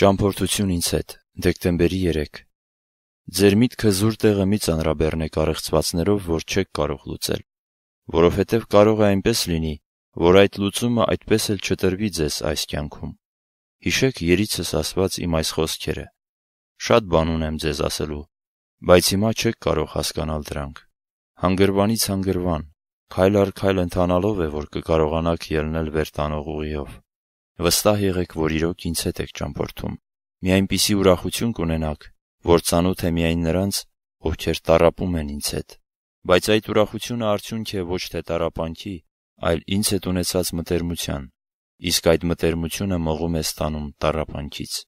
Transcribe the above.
Ճամփորդություն ինձ հետ, դեկտեմբերի 3 Ձեր միտքը զուր տեղը մի ծանրաբեռնեք առեղծվածներով, որ չեք կարող լուծել։ Որովհետև կարող է այնպես լինի, որ այդ լուծումը այդպես էլ չտրվի ձեզ այս կյանքում։ Հիշեք երիցս ասված իմ այս խոսքերը։ Շատ բան ունեմ ձեզ ասելու, բայց հիմա չեք կարող հասկանալ դրանք։ Հանգրվանից հանգրվան, քայլ առ քայլ ընթանալով է, որ կկարողանաք ելնել վեր տանող ուղիով։ Վստահ եղեք, որ իրոք ինձ հետ եք ճամփորդում։ Մի այնպիսի ուրախություն կունենաք, որ ցանոթ է միայն նրանց, ովքեր տառապում են ինձ հետ։ Բայց այդ ուրախությունը արդյունք է ոչ թե տառապանքի, այլ ինձ հետ ունեցած մտերմության, իսկ այդ մտերմությունը մղում է ստանում տառապանքից։